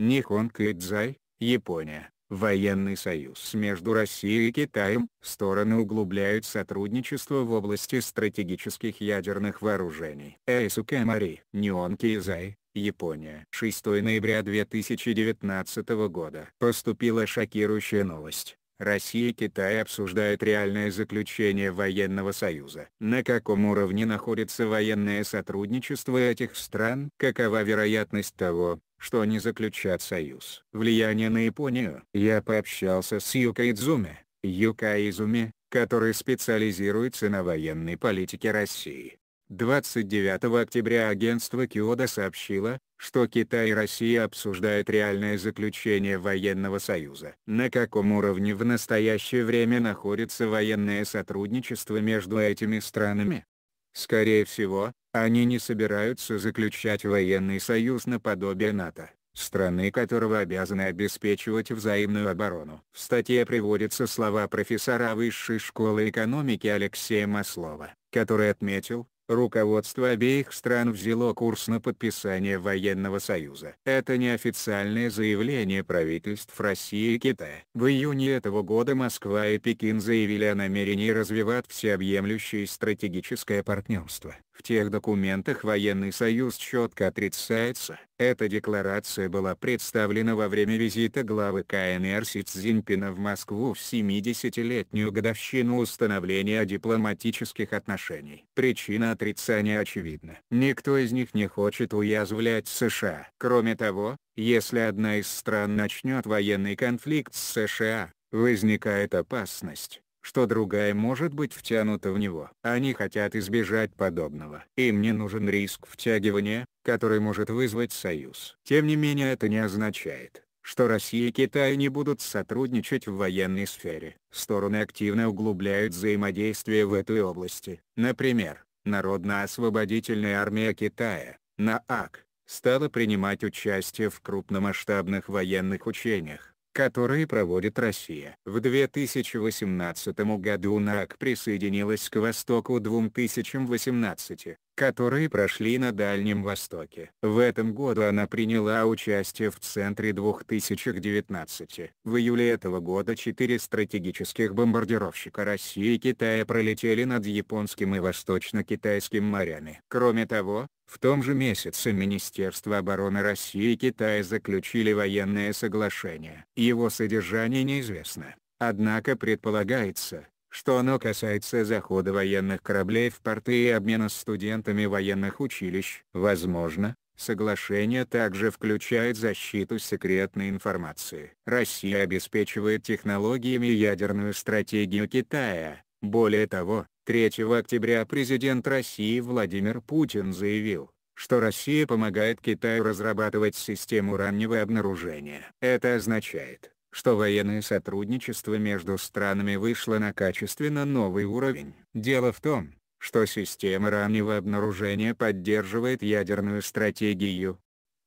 Нихон Кэдзай, Япония. Военный союз между Россией и Китаем. Стороны углубляют сотрудничество в области стратегических ядерных вооружений. Эйсука Мари. Нион Кизай, Япония. 6 ноября 2019 года. Поступила шокирующая новость. Россия и Китай обсуждают реальное заключение военного союза. На каком уровне находится военное сотрудничество этих стран? Какова вероятность того, что они заключат союз. Влияние на Японию. Я пообщался с Юка Идзуми, Юка Изуми, который специализируется на военной политике России. 29 октября агентство Киода сообщило, что Китай и Россия обсуждают реальное заключение военного союза. На каком уровне в настоящее время находится военное сотрудничество между этими странами? Скорее всего, они не собираются заключать военный союз наподобие НАТО, страны которого обязаны обеспечивать взаимную оборону. В статье приводятся слова профессора Высшей школы экономики Алексея Маслова, который отметил, руководство обеих стран взяло курс на подписание военного союза. Это неофициальное заявление правительств России и Китая. В июне этого года Москва и Пекин заявили о намерении развивать всеобъемлющее стратегическое партнерство. В тех документах военный союз четко отрицается. Эта декларация была представлена во время визита главы КНР Си Цзиньпина в Москву в 70-летнюю годовщину установления дипломатических отношений. Причина отрицания очевидна. Никто из них не хочет уязвлять США. Кроме того, если одна из стран начнет военный конфликт с США, возникает опасность, что другая может быть втянута в него. Они хотят избежать подобного. Им не нужен риск втягивания, который может вызвать союз. Тем не менее это не означает, что Россия и Китай не будут сотрудничать в военной сфере. Стороны активно углубляют взаимодействие в этой области. Например, Народно-освободительная армия Китая, НААК, стала принимать участие в крупномасштабных военных учениях которые проводит Россия. В 2018 году НАК присоединилась к Востоку 2018, которые прошли на Дальнем Востоке. В этом году она приняла участие в Центре 2019. В июле этого года четыре стратегических бомбардировщика России и Китая пролетели над Японским и Восточно-Китайским морями. Кроме того, в том же месяце Министерство обороны России и Китая заключили военное соглашение. Его содержание неизвестно. Однако предполагается, что оно касается захода военных кораблей в порты и обмена студентами военных училищ. Возможно, соглашение также включает защиту секретной информации. Россия обеспечивает технологиями ядерную стратегию Китая. Более того, 3 октября президент России Владимир Путин заявил, что Россия помогает Китаю разрабатывать систему раннего обнаружения. Это означает, что военное сотрудничество между странами вышло на качественно новый уровень. Дело в том, что система раннего обнаружения поддерживает ядерную стратегию.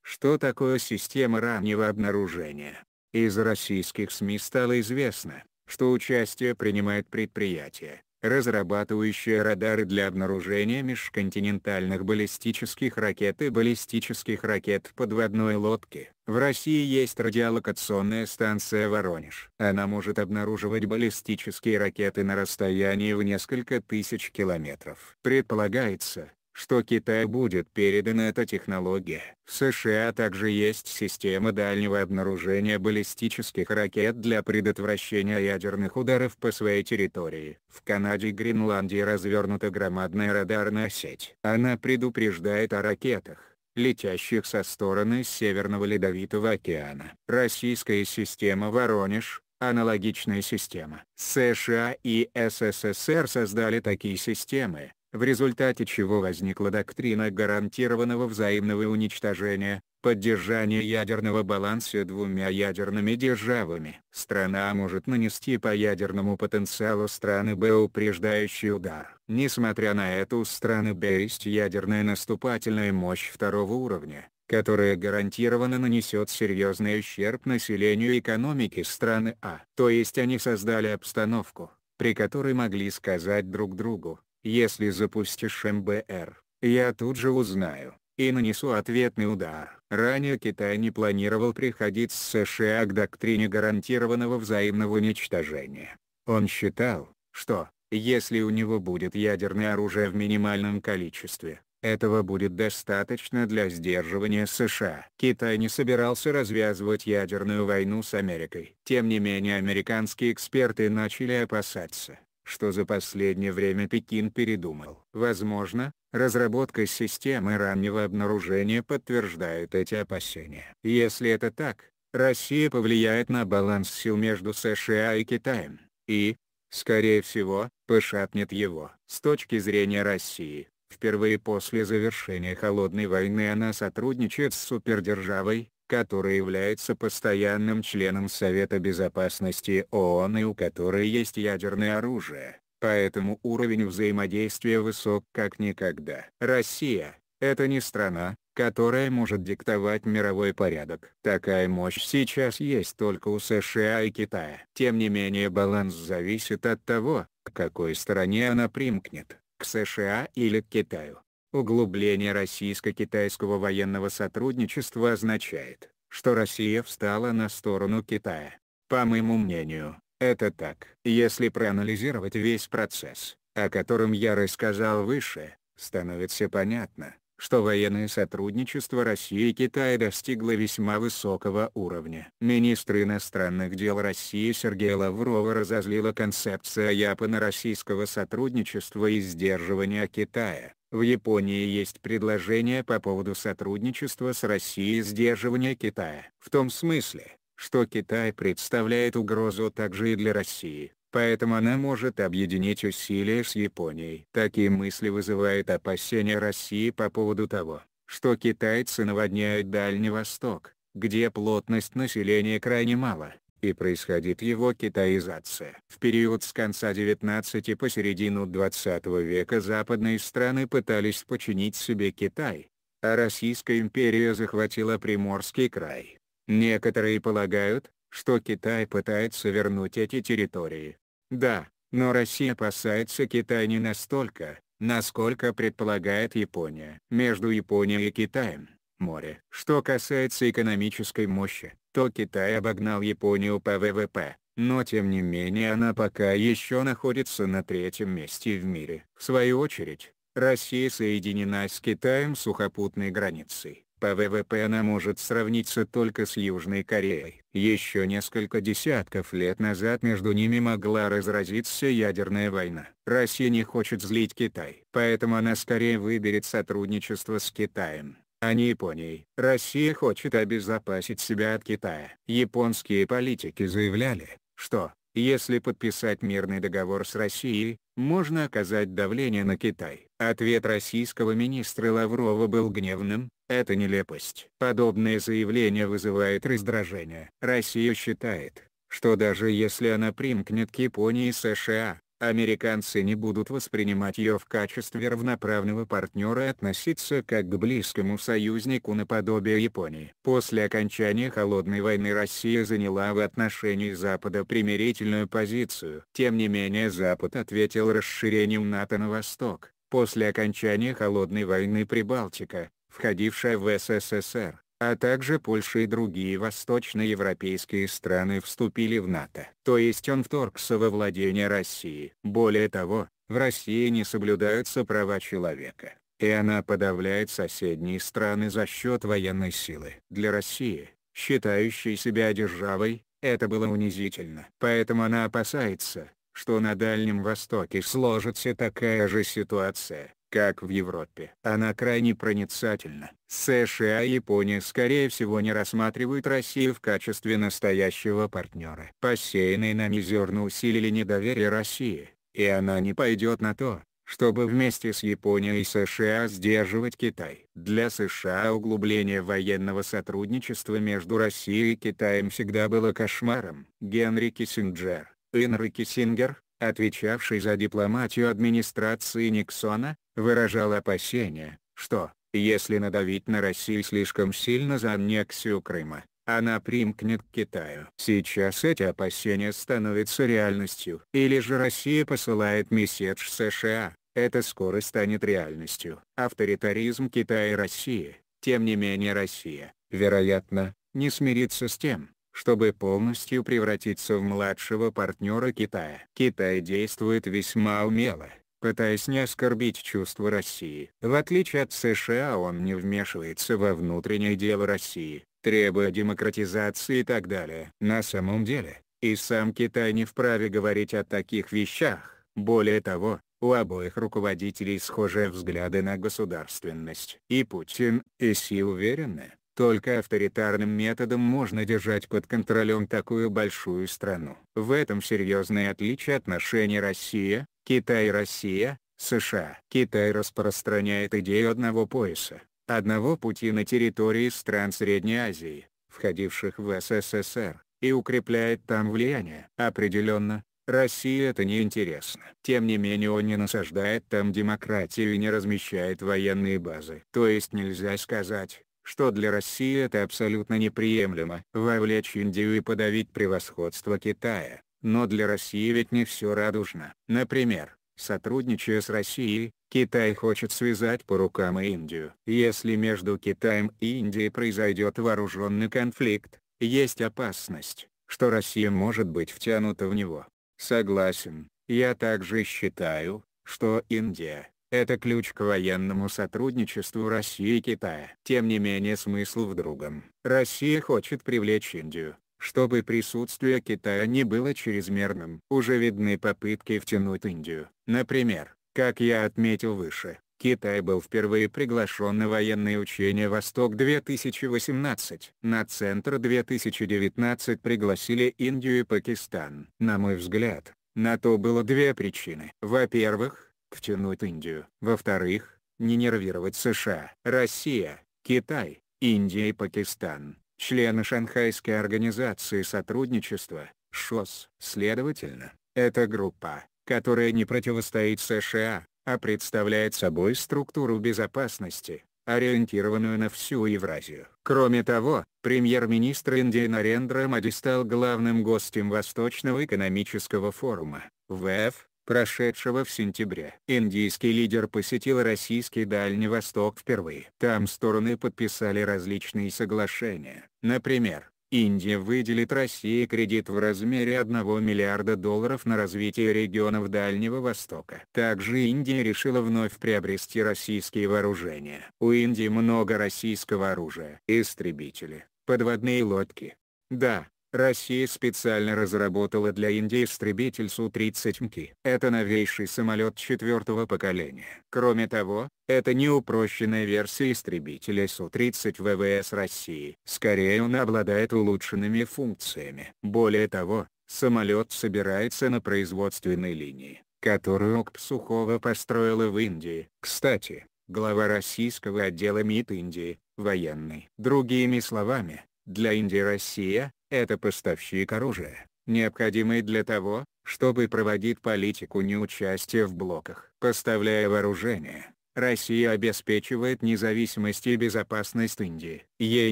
Что такое система раннего обнаружения? Из российских СМИ стало известно, что участие принимает предприятие, разрабатывающая радары для обнаружения межконтинентальных баллистических ракет и баллистических ракет в подводной лодке. В России есть радиолокационная станция «Воронеж». Она может обнаруживать баллистические ракеты на расстоянии в несколько тысяч километров. Предполагается, что Китай будет передана эта технология. В США также есть система дальнего обнаружения баллистических ракет для предотвращения ядерных ударов по своей территории. В Канаде и Гренландии развернута громадная радарная сеть. Она предупреждает о ракетах, летящих со стороны Северного Ледовитого океана. Российская система «Воронеж» Аналогичная система. США и СССР создали такие системы, в результате чего возникла доктрина гарантированного взаимного уничтожения, поддержания ядерного баланса двумя ядерными державами. Страна может нанести по ядерному потенциалу страны Б упреждающий удар. Несмотря на это у страны Б есть ядерная наступательная мощь второго уровня, которая гарантированно нанесет серьезный ущерб населению и экономике страны А. То есть они создали обстановку, при которой могли сказать друг другу, если запустишь МБР, я тут же узнаю, и нанесу ответный удар. Ранее Китай не планировал приходить с США к доктрине гарантированного взаимного уничтожения. Он считал, что, если у него будет ядерное оружие в минимальном количестве, этого будет достаточно для сдерживания США. Китай не собирался развязывать ядерную войну с Америкой. Тем не менее американские эксперты начали опасаться, что за последнее время Пекин передумал. Возможно, разработка системы раннего обнаружения подтверждает эти опасения. Если это так, Россия повлияет на баланс сил между США и Китаем, и, скорее всего, пошатнет его. С точки зрения России, впервые после завершения Холодной войны она сотрудничает с супердержавой, которая является постоянным членом Совета Безопасности ООН и у которой есть ядерное оружие, поэтому уровень взаимодействия высок как никогда. Россия – это не страна, которая может диктовать мировой порядок. Такая мощь сейчас есть только у США и Китая. Тем не менее баланс зависит от того, к какой стороне она примкнет, к США или к Китаю. Углубление российско-китайского военного сотрудничества означает, что Россия встала на сторону Китая. По моему мнению, это так. Если проанализировать весь процесс, о котором я рассказал выше, становится понятно, что военное сотрудничество России и Китая достигло весьма высокого уровня. Министр иностранных дел России Сергей Лаврова разозлила концепция Япона российского сотрудничества и сдерживания Китая, в Японии есть предложение по поводу сотрудничества с Россией и сдерживания Китая. В том смысле, что Китай представляет угрозу также и для России, поэтому она может объединить усилия с Японией. Такие мысли вызывают опасения России по поводу того, что китайцы наводняют Дальний Восток, где плотность населения крайне мала и происходит его китаизация. В период с конца 19 по середину 20 века западные страны пытались починить себе Китай, а Российская империя захватила Приморский край. Некоторые полагают, что Китай пытается вернуть эти территории. Да, но Россия опасается Китая не настолько, насколько предполагает Япония. Между Японией и Китаем – море. Что касается экономической мощи, то Китай обогнал Японию по ВВП, но тем не менее она пока еще находится на третьем месте в мире. В свою очередь, Россия соединена с Китаем сухопутной границей. По ВВП она может сравниться только с Южной Кореей. Еще несколько десятков лет назад между ними могла разразиться ядерная война. Россия не хочет злить Китай, поэтому она скорее выберет сотрудничество с Китаем а не Японией. Россия хочет обезопасить себя от Китая. Японские политики заявляли, что, если подписать мирный договор с Россией, можно оказать давление на Китай. Ответ российского министра Лаврова был гневным, это нелепость. Подобное заявление вызывает раздражение. Россия считает, что даже если она примкнет к Японии и США, американцы не будут воспринимать ее в качестве равноправного партнера и относиться как к близкому союзнику наподобие Японии. После окончания Холодной войны Россия заняла в отношении Запада примирительную позицию. Тем не менее Запад ответил расширением НАТО на восток. После окончания Холодной войны Прибалтика, входившая в СССР, а также Польша и другие восточноевропейские страны вступили в НАТО. То есть он вторгся во владение России. Более того, в России не соблюдаются права человека, и она подавляет соседние страны за счет военной силы. Для России, считающей себя державой, это было унизительно. Поэтому она опасается, что на Дальнем Востоке сложится такая же ситуация как в Европе. Она крайне проницательна. США и Япония скорее всего не рассматривают Россию в качестве настоящего партнера. Посеянные нами зерна усилили недоверие России, и она не пойдет на то, чтобы вместе с Японией и США сдерживать Китай. Для США углубление военного сотрудничества между Россией и Китаем всегда было кошмаром. Генри Киссинджер, Энри Киссингер, отвечавший за дипломатию администрации Никсона, выражал опасения, что, если надавить на Россию слишком сильно за аннексию Крыма, она примкнет к Китаю. Сейчас эти опасения становятся реальностью. Или же Россия посылает месседж США, это скоро станет реальностью. Авторитаризм Китая и России, тем не менее Россия, вероятно, не смирится с тем, чтобы полностью превратиться в младшего партнера Китая. Китай действует весьма умело, пытаясь не оскорбить чувства России. В отличие от США он не вмешивается во внутренние дела России, требуя демократизации и так далее. На самом деле, и сам Китай не вправе говорить о таких вещах. Более того, у обоих руководителей схожие взгляды на государственность. И Путин, и Си уверены, только авторитарным методом можно держать под контролем такую большую страну. В этом серьезное отличие отношений Россия, Китай и Россия, США. Китай распространяет идею одного пояса, одного пути на территории стран Средней Азии, входивших в СССР, и укрепляет там влияние. Определенно, России это не интересно. Тем не менее он не насаждает там демократию и не размещает военные базы. То есть нельзя сказать, что для России это абсолютно неприемлемо. Вовлечь Индию и подавить превосходство Китая, но для России ведь не все радужно. Например, сотрудничая с Россией, Китай хочет связать по рукам Индию. Если между Китаем и Индией произойдет вооруженный конфликт, есть опасность, что Россия может быть втянута в него. Согласен, я также считаю, что Индия это ключ к военному сотрудничеству России и Китая. Тем не менее смысл в другом. Россия хочет привлечь Индию, чтобы присутствие Китая не было чрезмерным. Уже видны попытки втянуть Индию. Например, как я отметил выше, Китай был впервые приглашен на военные учения «Восток-2018». На «Центр-2019» пригласили Индию и Пакистан. На мой взгляд, на то было две причины. Во-первых, втянуть Индию. Во-вторых, не нервировать США. Россия, Китай, Индия и Пакистан, члены Шанхайской организации сотрудничества, ШОС. Следовательно, это группа, которая не противостоит США, а представляет собой структуру безопасности, ориентированную на всю Евразию. Кроме того, премьер-министр Индии Нарендра Мади стал главным гостем Восточного экономического форума, ВФ, прошедшего в сентябре. Индийский лидер посетил российский Дальний Восток впервые. Там стороны подписали различные соглашения. Например, Индия выделит России кредит в размере 1 миллиарда долларов на развитие регионов Дальнего Востока. Также Индия решила вновь приобрести российские вооружения. У Индии много российского оружия. Истребители, подводные лодки. Да, Россия специально разработала для Индии истребитель Су-30 МКИ. Это новейший самолет четвертого поколения. Кроме того, это не упрощенная версия истребителя Су-30 ВВС России. Скорее он обладает улучшенными функциями. Более того, самолет собирается на производственной линии, которую ОКП Сухого построила в Индии. Кстати, глава российского отдела МИД Индии, военный. Другими словами, для Индии Россия это поставщик оружия, необходимый для того, чтобы проводить политику неучастия в блоках. Поставляя вооружение, Россия обеспечивает независимость и безопасность Индии. Ей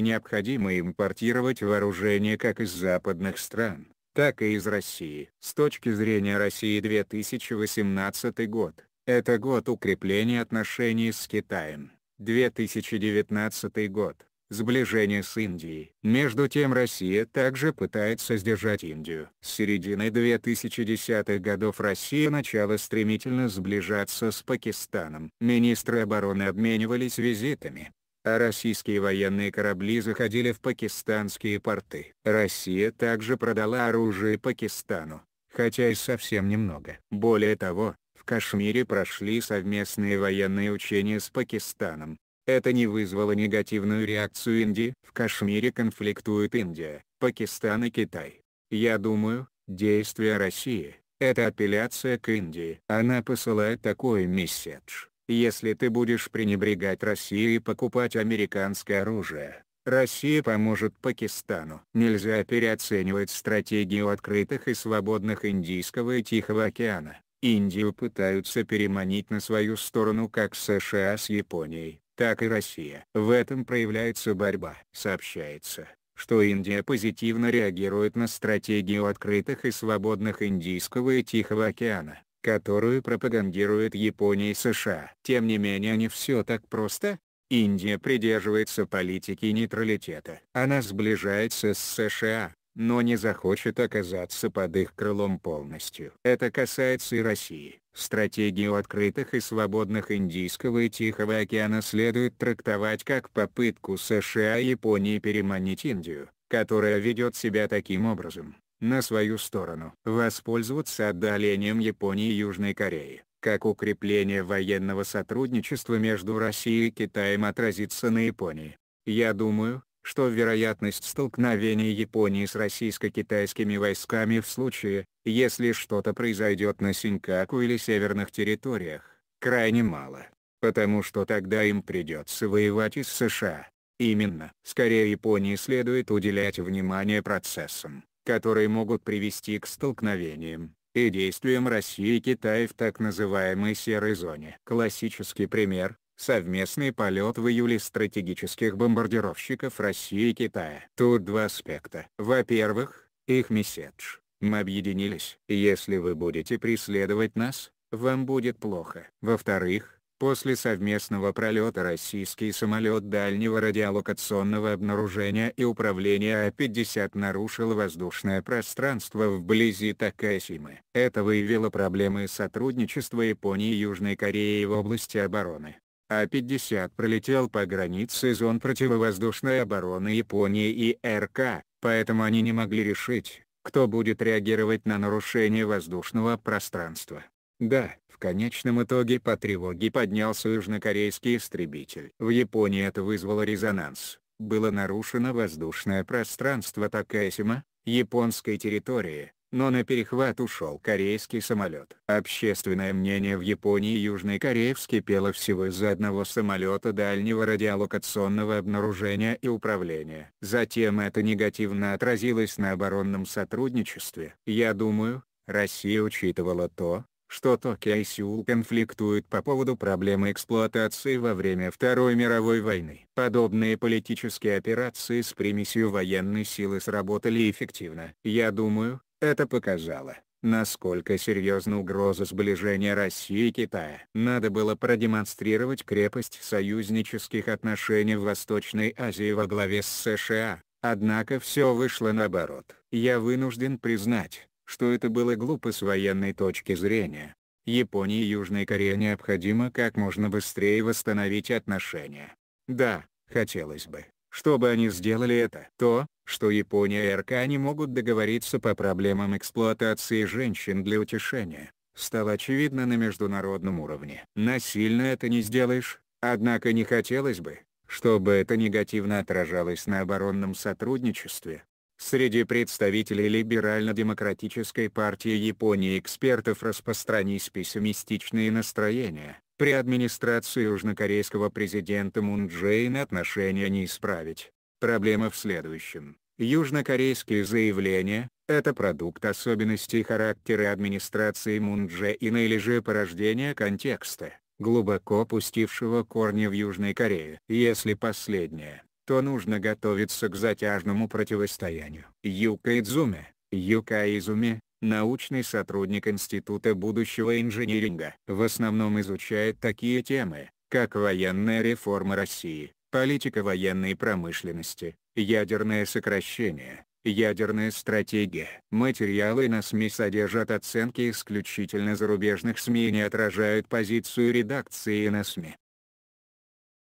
необходимо импортировать вооружение как из западных стран, так и из России. С точки зрения России 2018 год – это год укрепления отношений с Китаем. 2019 год сближение с Индией. Между тем Россия также пытается сдержать Индию. С середины 2010-х годов Россия начала стремительно сближаться с Пакистаном. Министры обороны обменивались визитами а российские военные корабли заходили в пакистанские порты. Россия также продала оружие Пакистану, хотя и совсем немного. Более того, в Кашмире прошли совместные военные учения с Пакистаном, это не вызвало негативную реакцию Индии. В Кашмире конфликтуют Индия, Пакистан и Китай. Я думаю, действия России – это апелляция к Индии. Она посылает такой месседж. Если ты будешь пренебрегать Россией и покупать американское оружие, Россия поможет Пакистану. Нельзя переоценивать стратегию открытых и свободных Индийского и Тихого океана. Индию пытаются переманить на свою сторону как США с Японией, так и Россия. В этом проявляется борьба. Сообщается, что Индия позитивно реагирует на стратегию открытых и свободных Индийского и Тихого океана, которую пропагандирует Япония и США. Тем не менее не все так просто. Индия придерживается политики нейтралитета. Она сближается с США, но не захочет оказаться под их крылом полностью. Это касается и России. Стратегию открытых и свободных Индийского и Тихого океана следует трактовать как попытку США и Японии переманить Индию, которая ведет себя таким образом, на свою сторону. Воспользоваться отдалением Японии и Южной Кореи как укрепление военного сотрудничества между Россией и Китаем отразится на Японии. Я думаю, что вероятность столкновения Японии с российско-китайскими войсками в случае, если что-то произойдет на Синькаку или северных территориях, крайне мало, потому что тогда им придется воевать из США. Именно. Скорее Японии следует уделять внимание процессам, которые могут привести к столкновениям и действиям России и Китая в так называемой серой зоне. Классический пример совместный полет в июле стратегических бомбардировщиков России и Китая. Тут два аспекта. Во-первых, их месседж. Мы объединились. Если вы будете преследовать нас, вам будет плохо. Во-вторых, после совместного пролета российский самолет дальнего радиолокационного обнаружения и управления А-50 нарушил воздушное пространство вблизи Такасимы. Это выявило проблемы сотрудничества Японии и Южной Кореи в области обороны. А-50 пролетел по границе зон противовоздушной обороны Японии и РК, поэтому они не могли решить, кто будет реагировать на нарушение воздушного пространства. Да, в конечном итоге по тревоге поднялся южнокорейский истребитель. В Японии это вызвало резонанс. Было нарушено воздушное пространство Такасима, японской территории, но на перехват ушел корейский самолет. Общественное мнение в Японии и Южной Корее вскипело всего из-за одного самолета дальнего радиолокационного обнаружения и управления. Затем это негативно отразилось на оборонном сотрудничестве. Я думаю, Россия учитывала то, что Токио и Сеул конфликтуют по поводу проблемы эксплуатации во время Второй мировой войны. Подобные политические операции с примесью военной силы сработали эффективно. Я думаю, это показало, насколько серьезна угроза сближения России и Китая. Надо было продемонстрировать крепость союзнических отношений в Восточной Азии во главе с США, однако все вышло наоборот. Я вынужден признать, что это было глупо с военной точки зрения. Японии и Южной Корее необходимо как можно быстрее восстановить отношения. Да, хотелось бы, чтобы они сделали это. То, что Япония и РК не могут договориться по проблемам эксплуатации женщин для утешения, стало очевидно на международном уровне. Насильно это не сделаешь, однако не хотелось бы, чтобы это негативно отражалось на оборонном сотрудничестве. Среди представителей Либерально-демократической партии Японии экспертов распространились пессимистичные настроения. При администрации южнокорейского президента Мун Джейна отношения не исправить. Проблема в следующем. Южнокорейские заявления – это продукт особенностей характера администрации Мун Дже Ина или же порождение контекста, глубоко пустившего корни в Южной Корее. Если последнее, то нужно готовиться к затяжному противостоянию. Юка Идзуме, Юка Изуми, научный сотрудник Института будущего инжиниринга, в основном изучает такие темы, как военная реформа России, политика военной промышленности, ядерное сокращение, ядерная стратегия. Материалы на СМИ содержат оценки исключительно зарубежных СМИ и не отражают позицию редакции на СМИ.